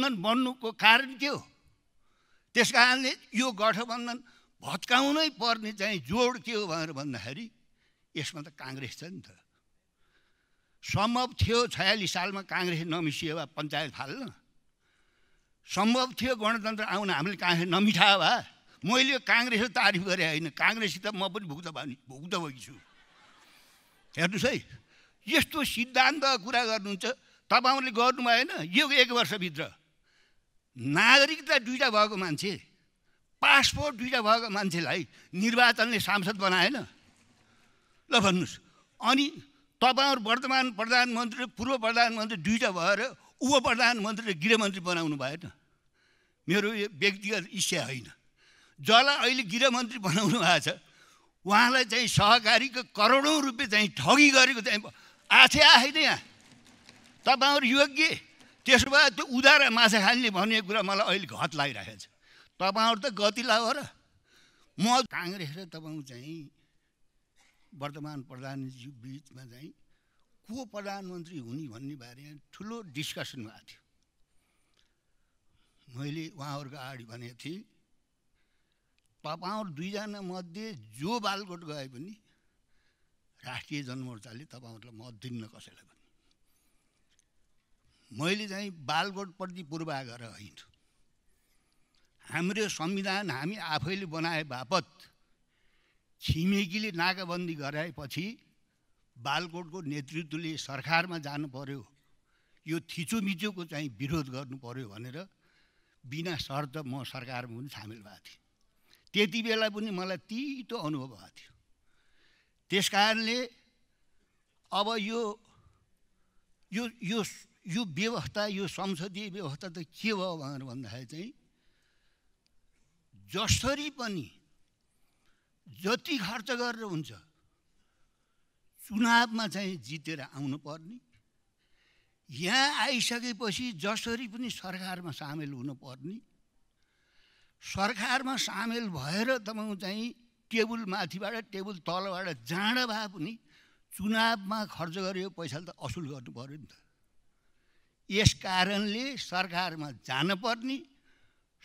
गठबन्धन बन्नुको कारण के हो त्यस कारणले यो गठबन्धन भत्काउनै पर्ने चाहिँ जोड के हो भनेर भन्दाखेरि यसमा त काङ्ग्रेस छ नि त सम्भव थियो छयालिस सालमा काङ्ग्रेस नमिसिए भए पञ्चायत फाल्न सम्भव थियो गणतन्त्र आउन हामीले काङ्ग्रेस नमिठा भए मैले काङ्ग्रेस तारिफ गरेँ होइन त म पनि भुक्त भए भुक्त छु हेर्नुहोस् है यस्तो सिद्धान्त कुरा गर्नुहुन्छ तपाईँहरूले गर्नु भएन यो एक वर्षभित्र नागरिकता दुईवटा भएको मान्छे पासपोर्ट दुईवटा भएको मान्छेलाई निर्वाचनले सांसद बनाएन ल भन्नुहोस् अनि तपाईँहरू वर्तमान प्रधानमन्त्री पूर्व प्रधानमन्त्री दुईवटा भएर उप प्रधानमन्त्रीले गृहमन्त्री बनाउनु भएन मेरो यो व्यक्तिगत इच्छा होइन जसलाई अहिले गृहमन्त्री बनाउनु भएको छ उहाँलाई चाहिँ सहकारीको करोडौँ रुपियाँ चाहिँ ठगी गरेको चाहिँ आथे आएन यहाँ तपाईँहरू योग्य त्यसो भए त्यो उदार माछा खाने भन्ने कुरा मलाई अहिले घट लागिरहेको छ तपाईँहरू त गति लाग र म काङ्ग्रेस र तपाईँ चाहिँ वर्तमान प्रधानजी बिचमा चाहिँ को प्रधानमन्त्री हुने भन्ने बारेमा ठुलो डिस्कसन भएको थियो मैले उहाँहरूको अगाडि भनेको थिएँ तपाईँहरू दुईजना मध्ये जो बालकोट गए पनि राष्ट्रिय जनमोर्चाले तपाईँहरूलाई मत दिन्न कसैलाई पनि मैले चाहिँ बालकोटप्रति पूर्वाग्रह होइन हाम्रो संविधान हामी आफैले बनाए बापत छिमेकीले नाकाबन्दी गराएपछि बालकोटको नेतृत्वले सरकारमा जानु पर्यो यो थिचोमिचोको चाहिँ विरोध गर्नु पर्यो भनेर बिना शर्त म सरकारमा पनि सामेल भएको थिएँ त्यति बेला पनि मलाई तितो अनुभव भएको थियो त्यस कारणले अब यो यो यो यो व्यवस्था यो संसदीय व्यवस्था त के भयो भनेर भन्दाखेरि चाहिँ जसरी पनि जति खर्च गरेर हुन्छ चुनावमा चाहिँ जितेर आउनुपर्ने यहाँ आइसकेपछि जसरी पनि सरकारमा सामेल हुनुपर्ने सरकारमा सामेल भएर तपाईँ चाहिँ टेबुल माथिबाट टेबुल तलबाट जाँड भए पनि चुनावमा खर्च गरेको पैसाले त असुल गर्नु पऱ्यो नि त यस कारणले सरकारमा जानुपर्ने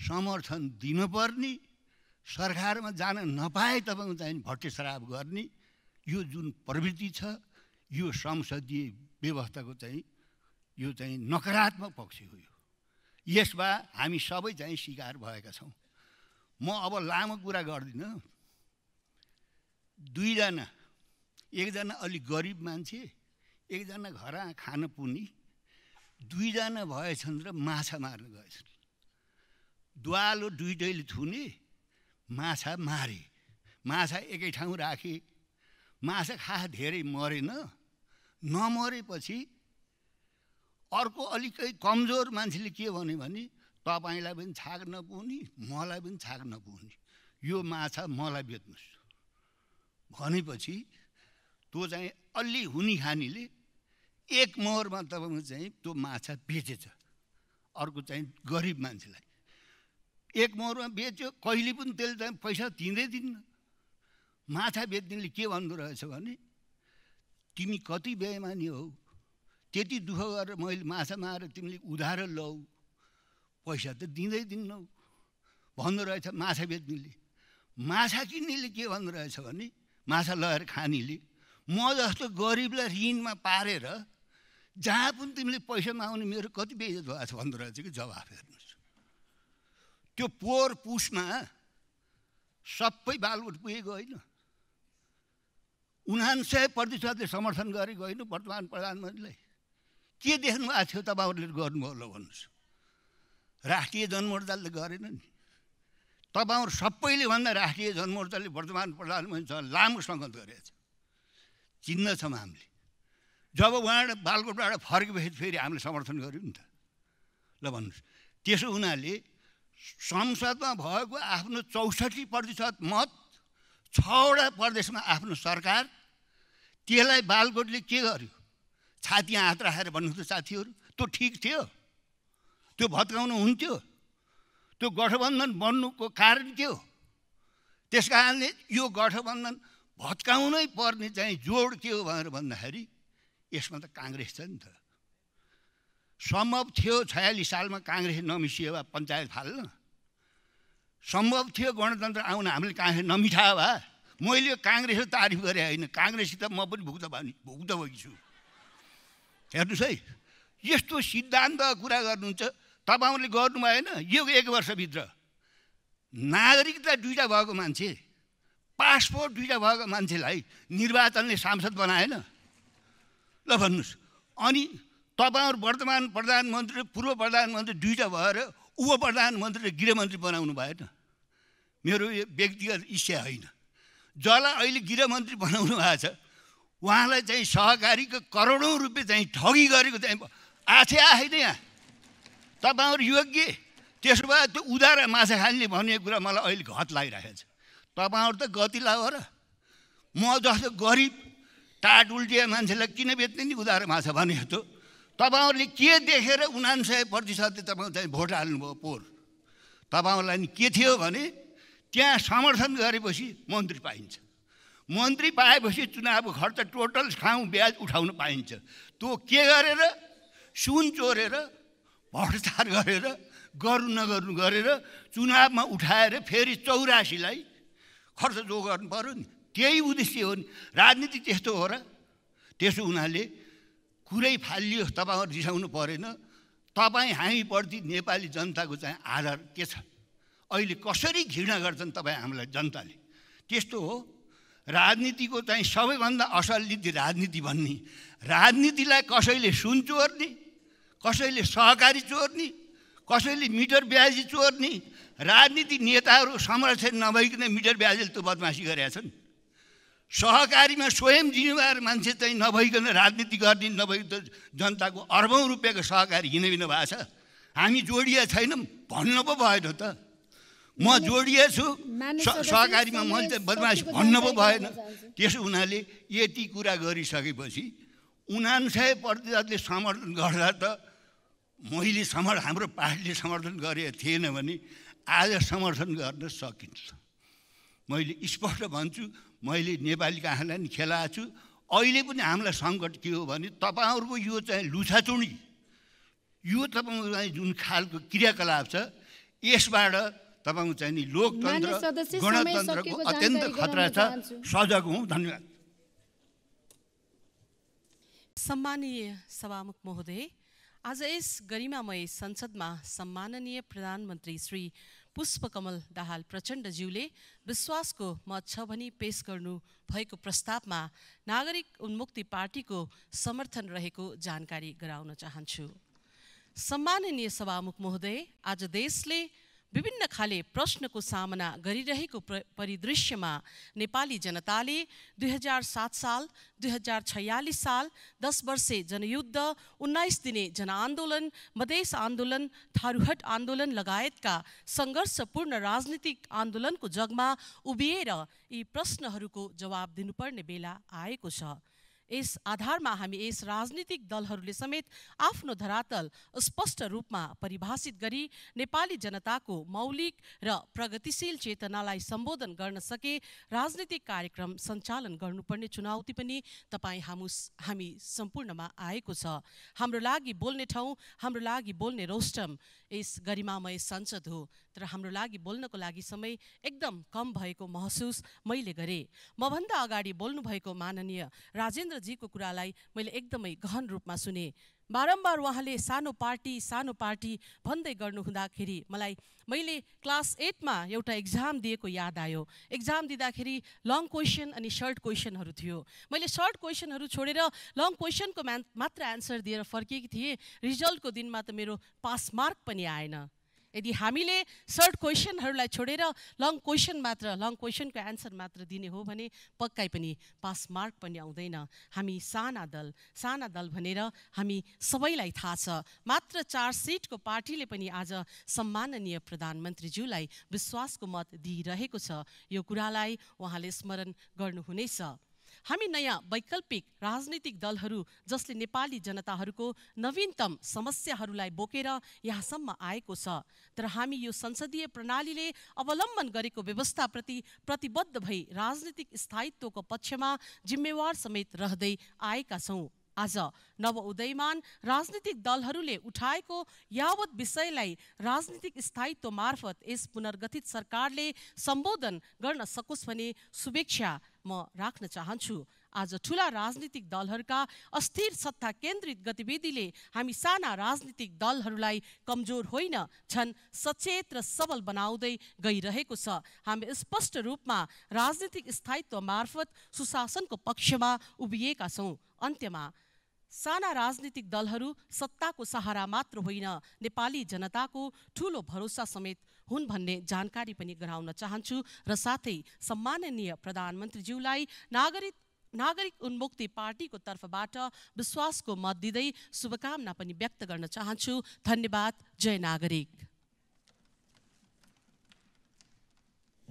समर्थन दिनुपर्ने सरकारमा जान नपाए तपाईँको चाहिँ श्राप गर्ने यो जुन प्रवृत्ति छ यो संसदीय व्यवस्थाको चाहिँ यो चाहिँ नकारात्मक पक्ष हो यो यसमा हामी सबै चाहिँ शिकार भएका छौँ म अब लामो कुरा गर्दिनँ दुईजना एकजना अलिक गरिब मान्छे एकजना घर खान पुग्ने दुईजना भएछन् र माछा मार्न गएछन् दुवालो दुइटैले थुने माछा मारे माछा एकै ठाउँ राखे माछा खा धेरै मरेन नमरेपछि अर्को अलिकै कमजोर मान्छेले के भन्यो भने तपाईँलाई पनि छाक नपुग्ने मलाई पनि छाक नपुग्ने यो माछा मलाई बेच्नुहोस् भनेपछि त्यो चाहिँ अलि हुनी खानीले एक मोहरमा तपाईँको चाहिँ त्यो माछा बेचेछ अर्को चाहिँ गरिब मान्छेलाई एक मोहरमा बेच्यो कहिले पनि त्यसले चाहिँ पैसा दिँदै दिन्न माछा बेच्नेले के भन्दो रहेछ भने तिमी कति बेमानी हौ त्यति दुःख गरेर मैले माछा मारेर तिमीले उधार लौ पैसा त दिँदै दिन्नौ भन्दो रहेछ माछा बेच्नेले माछा किन्नेले के भन्दो रहेछ भने माछा लगेर खानेले म जस्तो गरिबलाई ऋणमा पारेर जहाँ पनि तिमीले पैसा माग्ने मेरो कति बेजत भएको छ भन्दो रहेछ कि जवाफ हेर्नुहोस् त्यो पोहोर पुसमा सबै बालबुट पुगेको होइन उनान्सय प्रतिशतले समर्थन गरेको होइन वर्तमान प्रधानमन्त्रीलाई के देख्नु भएको थियो तपाईँहरूले गर्नुभयो होला भन्नुहोस् राष्ट्रिय जनमोर्चाले गरेन नि तपाईँहरू सबैले भन्दा राष्ट्रिय जनमोर्चाले वर्तमान प्रधानमन्त्रीसँग लामो सङ्गत गरेको छ छौँ हामीले जब उहाँ बालकोटबाट फर्केपछि फेरि हामीले समर्थन गऱ्यौँ नि त ल भन्नुहोस् त्यसो हुनाले संसदमा भएको आफ्नो चौसठी प्रतिशत मत छवटा प्रदेशमा आफ्नो सरकार त्यसलाई बालकोटले के गर्यो छाती हात राखेर भन्नुहोस् त साथीहरू त्यो ठिक थियो त्यो भत्काउनु हुन्थ्यो त्यो गठबन्धन बन्नुको कारण के हो त्यस कारणले यो गठबन्धन भत्काउनै पर्ने चाहिँ जोड के हो भनेर भन्दाखेरि यसमा त काङ्ग्रेस छ नि त सम्भव थियो छयालिस सालमा काङ्ग्रेस नमिसियो भए पञ्चायत फाल्न सम्भव थियो गणतन्त्र आउन हामीले काङ्ग्रेस नमिठा भए मैले काङ्ग्रेसले तारिफ गरेँ होइन काङ्ग्रेससित म पनि भुक्त भए भुक्त भुक्त छु हेर्नुहोस् है यस्तो सिद्धान्त कुरा गर्नुहुन्छ तपाईँहरूले गर्नु भएन यो एक वर्षभित्र नागरिकता दुइटा भएको मान्छे पासपोर्ट दुइटा भएको मान्छेलाई निर्वाचनले सांसद बनाएन ल भन्नुहोस् अनि तपाईँहरू वर्तमान प्रधानमन्त्री पूर्व प्रधानमन्त्री दुईवटा भएर उप प्रधानमन्त्रीले गृहमन्त्री बनाउनु भएन मेरो यो व्यक्तिगत इच्छा होइन जसलाई अहिले गृहमन्त्री बनाउनु भएको छ उहाँलाई चाहिँ सहकारीको करोडौँ रुपियाँ चाहिँ ठगी गरेको चाहिँ आथे आएन यहाँ तपाईँहरू योग्य त्यसो भए त्यो उधार माछा खाल्ने भन्ने कुरा मलाई अहिले घट लागिरहेको छ तपाईँहरू त गति लाग र म जस्तो गरिब टाट उल्टिया मान्छेलाई किन बेच्ने नि उधार माछा भने त तपाईँहरूले के देखेर उनान्सय प्रतिशतले तपाईँ चाहिँ भोट हाल्नुभयो पोहोर तपाईँहरूलाई नि के थियो भने त्यहाँ समर्थन गरेपछि मन्त्री पाइन्छ मन्त्री पाएपछि चुनाव खर्च टोटल ठाउँ ब्याज उठाउन पाइन्छ त्यो के गरेर सुन चोरेर भ्रष्टाचार गरेर गर्नु नगर्नु गरेर चुनावमा उठाएर फेरि चौरासीलाई खर्च जो गर्नु पऱ्यो नि त्यही उद्देश्य हो नि राजनीति त्यस्तो हो र त्यसो हुनाले कुरै फालियो तपाईँहरू रिसाउनु परेन तपाईँ हामीप्रति नेपाली जनताको चाहिँ आधार के छ अहिले कसरी घृणा गर्छन् तपाईँ हामीलाई जनताले त्यस्तो हो राजनीतिको चाहिँ सबैभन्दा असल नीति राजनीति भन्ने राजनीतिलाई कसैले सुन चोर्ने कसैले सहकारी चोर्ने कसैले मिटर ब्याजी चोर्ने राजनीति नेताहरू संरक्षण नभइकन मिटर ब्याजीले त्यो बदमासी गरेका छन् सहकारीमा स्वयं जिम्मेवार मान्छे चाहिँ नभइकन राजनीति गर्ने नभइ जनताको अर्बौँ रुपियाँको सहकारी हिँड्नु भएको छ हामी जोडिया छैनौँ भन्नु पो भएन त म जोडिया छु सहकारीमा मैले चाहिँ बदमास भन्नु पो भएन त्यसो हुनाले यति कुरा गरिसकेपछि उनान्सय प्रतिशतले समर्थन गर्दा त मैले समर्थ हाम्रो पार्टीले समर्थन गरेको थिएन भने आज समर्थन गर्न सकिन्छ मैले स्पष्ट भन्छु मैले नेपाली कहाँलाई नि खेलाएको छु अहिले पनि हामीलाई सङ्कट के हो भने तपाईँहरूको यो चाहिँ लुछाचुडी यो चाहिँ जुन खालको क्रियाकलाप छ यसबाट तपाईँको चाहिँ नि लोकतन्त्र गणतन्त्रको अत्यन्त खतरा छ सजग हुँ धन्यवाद सम्मानीय सभामुख महोदय आज यस गरिमामय संसदमा सम्माननीय प्रधानमन्त्री श्री पुष्पकमल दाहाल प्रचण्डज्यूले विश्वासको मत छ भनी पेश गर्नु भएको प्रस्तावमा नागरिक उन्मुक्ति पार्टीको समर्थन रहेको जानकारी गराउन चाहन्छु सम्माननीय सभामुख महोदय आज देशले विभिन्न खाले प्रश्नको सामना गरिरहेको परिदृश्यमा नेपाली जनताले दुई हजार सात साल दुई हजार छयालिस साल दस वर्षे जनयुद्ध उन्नाइस दिने जनआन्दोलन मधेस आन्दोलन थारूहट आन्दोलन लगायतका सङ्घर्षपूर्ण राजनीतिक आन्दोलनको जगमा उभिएर यी प्रश्नहरूको जवाब दिनुपर्ने बेला आएको छ यस आधारमा हामी यस राजनीतिक दलहरूले समेत आफ्नो धरातल स्पष्ट रूपमा परिभाषित गरी नेपाली जनताको मौलिक र प्रगतिशील चेतनालाई सम्बोधन गर्न सके राजनीतिक कार्यक्रम सञ्चालन गर्नुपर्ने चुनौती पनि तपाईँ हामु हामी सम्पूर्णमा आएको छ हाम्रो लागि बोल्ने ठाउँ हाम्रो लागि बोल्ने रोस्टम यस गरिमामय संसद हो र हाम्रो लागि बोल्नको लागि समय एकदम कम भएको महसुस मैले गरेँ मभन्दा अगाडि बोल्नुभएको माननीय राजेन्द्रजीको कुरालाई मैले एकदमै गहन रूपमा सुने बारम्बार उहाँले सानो पार्टी सानो पार्टी भन्दै गर्नु हुँदाखेरि मलाई मैले क्लास एटमा एउटा इक्जाम दिएको याद आयो एक्जाम दिँदाखेरि लङ क्वेसन अनि सर्ट क्वेसनहरू थियो मैले सर्ट क्वेसनहरू छोडेर लङ क्वेसनको मात्र एन्सर दिएर फर्किएकी थिएँ रिजल्टको दिनमा त मेरो पास मार्क पनि आएन यदि हामीले सर्ट क्वेसनहरूलाई छोडेर लङ क्वेसन मात्र लङ क्वेसनको एन्सर मात्र दिने हो भने पक्कै पनि पास मार्क पनि आउँदैन हामी साना दल साना दल भनेर हामी सबैलाई थाहा छ मात्र चार सिटको पार्टीले पनि आज सम्माननीय प्रधानमन्त्रीज्यूलाई विश्वासको मत दिइरहेको छ यो कुरालाई उहाँले स्मरण गर्नुहुनेछ हामी नयाँ वैकल्पिक राजनीतिक दलहरू जसले नेपाली जनताहरूको नवीनतम समस्याहरूलाई बोकेर यहाँसम्म आएको छ तर हामी यो संसदीय प्रणालीले अवलम्बन गरेको व्यवस्थाप्रति प्रतिबद्ध भई राजनीतिक स्थायित्वको पक्षमा जिम्मेवार समेत रहँदै आएका छौँ आज नव उदयमान राजनीतिक दलहरूले उठाएको यावत विषयलाई राजनीतिक स्थायित्व मार्फत यस पुनर्गठित सरकारले सम्बोधन गर्न सकोस् भनी शुभेच्छा म राख्न चाहन्छु आज ठुला राजनीतिक दलहरूका अस्थिर सत्ता केन्द्रित गतिविधिले हामी साना राजनीतिक दलहरूलाई कमजोर होइन छन् सचेत र सबल बनाउँदै गइरहेको छ हामी स्पष्ट रूपमा राजनीतिक स्थायित्व मार्फत सुशासनको पक्षमा उभिएका छौँ अन्त्यमा साना राजनीतिक दलहरू सत्ताको सहारा मात्र होइन नेपाली जनताको ठूलो भरोसा समेत हुन् भन्ने जानकारी पनि गराउन चाहन्छु र साथै सम्माननीय प्रधानमन्त्रीज्यूलाई नागरिक नागरिक उन्मुक्ति पार्टीको तर्फबाट विश्वासको मत दिँदै शुभकामना पनि व्यक्त गर्न चाहन्छु धन्यवाद जय नागरिक